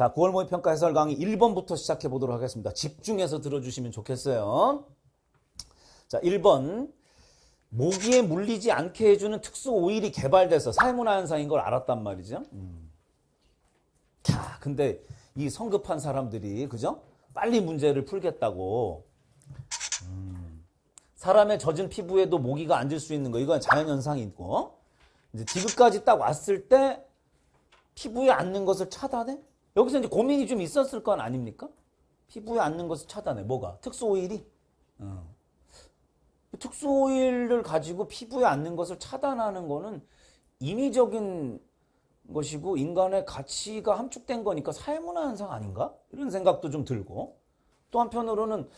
자, 9월 모의 평가 해설 강의 1번부터 시작해 보도록 하겠습니다. 집중해서 들어주시면 좋겠어요. 자, 1번. 모기에 물리지 않게 해주는 특수 오일이 개발돼서 사회문화 현상인 걸 알았단 말이죠. 음. 근데 이 성급한 사람들이, 그죠? 빨리 문제를 풀겠다고. 음. 사람의 젖은 피부에도 모기가 앉을 수 있는 거, 이건 자연현상이 있고. 이제 디귿까지 딱 왔을 때 피부에 앉는 것을 차단해? 여기서 이제 고민이 좀 있었을 건 아닙니까? 피부에 앉는 것을 차단해. 뭐가? 특수 오일이? 어. 특수 오일을 가지고 피부에 앉는 것을 차단하는 거는 임의적인 것이고 인간의 가치가 함축된 거니까 사회문화 현상 아닌가? 이런 생각도 좀 들고 또 한편으로는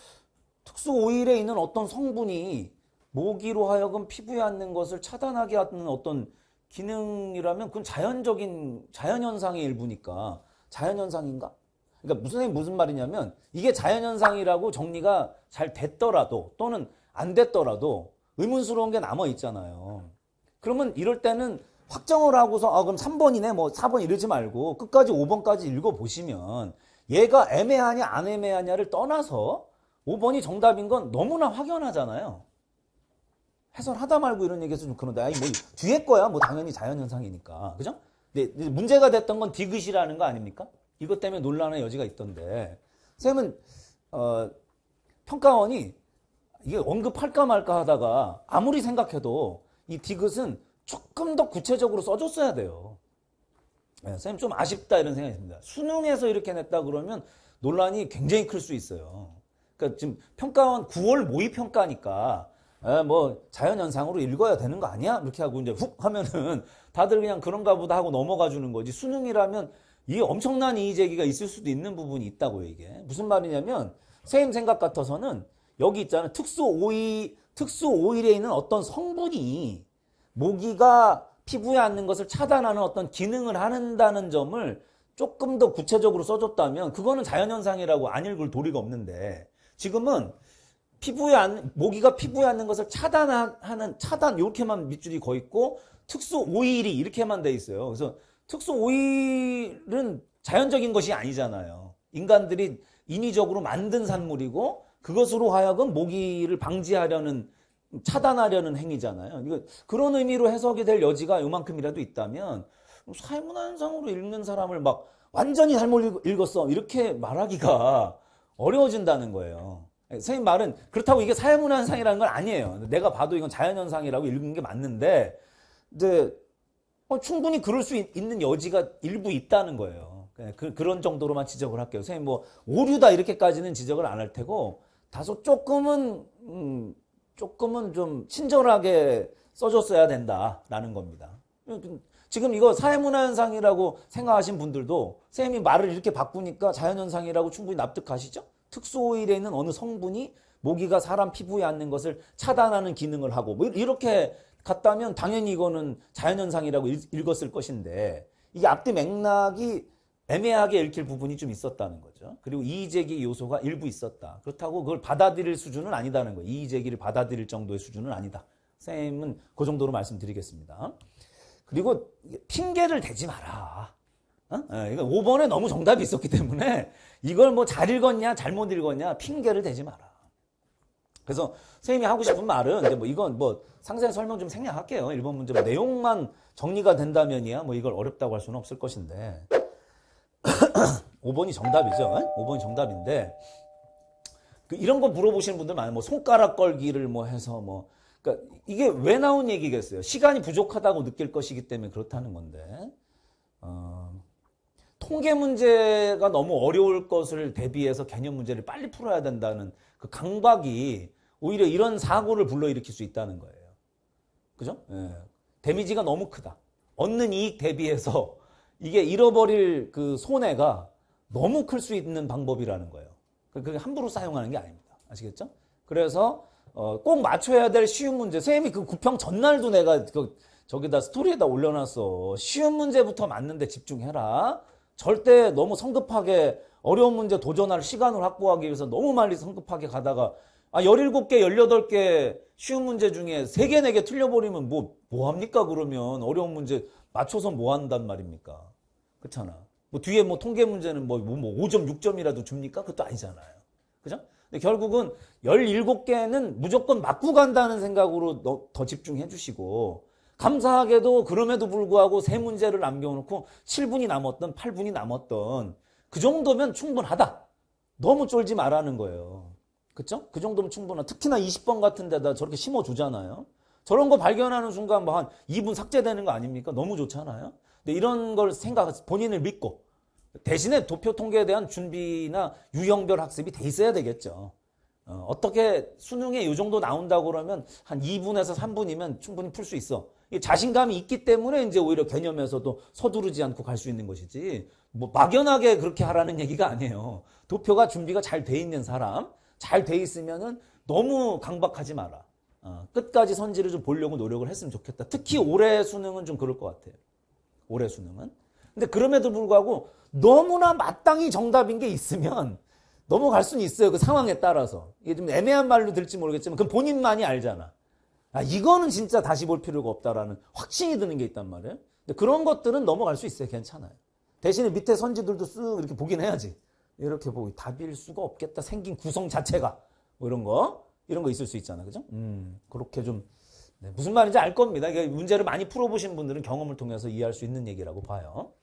특수 오일에 있는 어떤 성분이 모기로 하여금 피부에 앉는 것을 차단하게 하는 어떤 기능이라면 그건 자연적인 자연현상의 일부니까 자연현상인가? 그러니까 무슨 무슨 말이냐면 이게 자연현상이라고 정리가 잘 됐더라도 또는 안 됐더라도 의문스러운 게 남아 있잖아요. 그러면 이럴 때는 확정을 하고서 아 그럼 3번이네 뭐 4번 이러지 말고 끝까지 5번까지 읽어보시면 얘가 애매하냐 안 애매하냐를 떠나서 5번이 정답인 건 너무나 확연하잖아요. 해설하다 말고 이런 얘기해서 좀 그런데 아니 뭐 뒤에 거야 뭐 당연히 자연현상이니까 그죠? 근 네, 네, 문제가 됐던 건 디귿이라는 거 아닙니까? 이것 때문에 논란의 여지가 있던데 선생님은 어, 평가원이 이게 언급할까 말까 하다가 아무리 생각해도 이 디귿은 조금 더 구체적으로 써줬어야 돼요. 네, 선생님 좀 아쉽다 이런 생각이 듭니다. 수능에서 이렇게 냈다 그러면 논란이 굉장히 클 수 있어요. 그러니까 지금 평가원 9월 모의평가니까 예, 뭐 자연현상으로 읽어야 되는 거 아니야? 이렇게 하고 이제 훅 하면은 다들 그냥 그런가 보다 하고 넘어가 주는 거지. 수능이라면 이 엄청난 이의제기가 있을 수도 있는 부분이 있다고요, 이게. 무슨 말이냐면 쌤 생각 같아서는 여기 있잖아요. 특수 오일, 특수 오일에 있는 어떤 성분이 모기가 피부에 앉는 것을 차단하는 어떤 기능을 하는다는 점을 조금 더 구체적으로 써줬다면 그거는 자연현상이라고 안 읽을 도리가 없는데 지금은 피부에 안, 모기가 피부에 앉는 것을 차단하는, 차단, 이렇게만 밑줄이 거 있고, 특수 오일이 이렇게만 돼 있어요. 그래서 특수 오일은 자연적인 것이 아니잖아요. 인간들이 인위적으로 만든 산물이고, 그것으로 하여금 모기를 방지하려는, 차단하려는 행위잖아요. 그러 그런 의미로 해석이 될 여지가 요만큼이라도 있다면, 살문한상으로 읽는 사람을 막 완전히 잘못 읽었어. 이렇게 말하기가 어려워진다는 거예요. 예, 선생님 말은 그렇다고 이게 사회문화현상이라는 건 아니에요. 내가 봐도 이건 자연현상이라고 읽는 게 맞는데 이제 어, 충분히 그럴 수 있, 는 여지가 일부 있다는 거예요. 예, 그, 런 정도로만 지적을 할게요. 선생님 뭐 오류다 이렇게까지는 지적을 안 할 테고 다소 조금은 음, 조금은 좀 친절하게 써줬어야 된다라는 겁니다. 지금 이거 사회문화현상이라고 생각하신 분들도 선생님이 말을 이렇게 바꾸니까 자연현상이라고 충분히 납득하시죠? 특수오일에는 어느 성분이 모기가 사람 피부에 앉는 것을 차단하는 기능을 하고 뭐 이렇게 갔다면 당연히 이거는 자연현상이라고 읽었을 것인데 이게 앞뒤 맥락이 애매하게 읽힐 부분이 좀 있었다는 거죠. 그리고 이의제기 요소가 일부 있었다. 그렇다고 그걸 받아들일 수준은 아니다는 거예요. 이의제기를 받아들일 정도의 수준은 아니다. 선생님은 그 정도로 말씀드리겠습니다. 그리고 핑계를 대지 마라. 어? 어, 그러니까 5번에 너무 정답이 있었기 때문에 이걸 뭐 잘 읽었냐 잘못 읽었냐 핑계를 대지 마라. 그래서 선생님이 하고 싶은 말은 이제 뭐 이건 뭐 상세한 설명 좀 생략할게요. 1번 문제 뭐 내용만 정리가 된다면이야 뭐 이걸 어렵다고 할 수는 없을 것인데 5번이 정답이죠. 5번이 어? 정답인데 그 이런 거 물어보시는 분들 많아요. 뭐 손가락 걸기를 뭐 해서 뭐 그러니까 이게 왜 나온 얘기겠어요. 시간이 부족하다고 느낄 것이기 때문에 그렇다는 건데 통계 문제가 너무 어려울 것을 대비해서 개념 문제를 빨리 풀어야 된다는 그 강박이 오히려 이런 사고를 불러일으킬 수 있다는 거예요. 그죠? 예. 데미지가 너무 크다. 얻는 이익 대비해서 이게 잃어버릴 그 손해가 너무 클 수 있는 방법이라는 거예요. 그, 그게 함부로 사용하는 게 아닙니다. 아시겠죠? 그래서 어, 꼭 맞춰야 될 쉬운 문제. 선생님이 그 구평 전날도 내가 그 저기다 스토리에다 올려놨어. 쉬운 문제부터 맞는데 집중해라. 절대 너무 성급하게 어려운 문제 도전할 시간을 확보하기 위해서 너무 많이 성급하게 가다가 아 17개, 18개 쉬운 문제 중에 3개, 4개 틀려버리면 뭐, 뭐 합니까? 그러면 어려운 문제 맞춰서 뭐 한단 말입니까? 그렇잖아. 뭐 뒤에 뭐 통계 문제는 뭐, 뭐 5점, 뭐 6점이라도 줍니까? 그것도 아니잖아요. 그죠? 근데 결국은 17개는 무조건 맞고 간다는 생각으로 더 집중해 주시고 감사하게도 그럼에도 불구하고 세 문제를 남겨놓고 7분이 남았던 8분이 남았던 그 정도면 충분하다. 너무 쫄지 말라는 거예요. 그쵸? 그 정도면 충분하다. 특히나 20번 같은 데다 저렇게 심어주잖아요. 저런 거 발견하는 순간 뭐 한 2분 삭제되는 거 아닙니까? 너무 좋잖아요. 근데 이런 걸 생각, 본인을 믿고 대신에 도표 통계에 대한 준비나 유형별 학습이 돼 있어야 되겠죠. 어, 어떻게 수능에 이 정도 나온다고 그러면 한 2분에서 3분이면 충분히 풀 수 있어. 자신감이 있기 때문에 이제 오히려 개념에서도 서두르지 않고 갈 수 있는 것이지 뭐 막연하게 그렇게 하라는 얘기가 아니에요. 도표가 준비가 잘 돼 있는 사람, 잘 돼 있으면은 너무 강박하지 마라. 어, 끝까지 선지를 좀 보려고 노력을 했으면 좋겠다. 특히 올해 수능은 좀 그럴 것 같아요. 올해 수능은. 근데 그럼에도 불구하고 너무나 마땅히 정답인 게 있으면 넘어갈 수는 있어요. 그 상황에 따라서. 이게 좀 애매한 말로 들지 모르겠지만 그건 본인만이 알잖아. 아, 이거는 진짜 다시 볼 필요가 없다라는 확신이 드는 게 있단 말이에요. 근데 그런 것들은 넘어갈 수 있어요. 괜찮아요. 대신에 밑에 선지들도 쓱 이렇게 보긴 해야지. 이렇게 보고 답일 수가 없겠다. 생긴 구성 자체가. 뭐 이런 거. 이런 거 있을 수 있잖아. 그죠? 음, 그렇게 좀. 네, 무슨 말인지 알 겁니다. 문제를 많이 풀어보신 분들은 경험을 통해서 이해할 수 있는 얘기라고 봐요.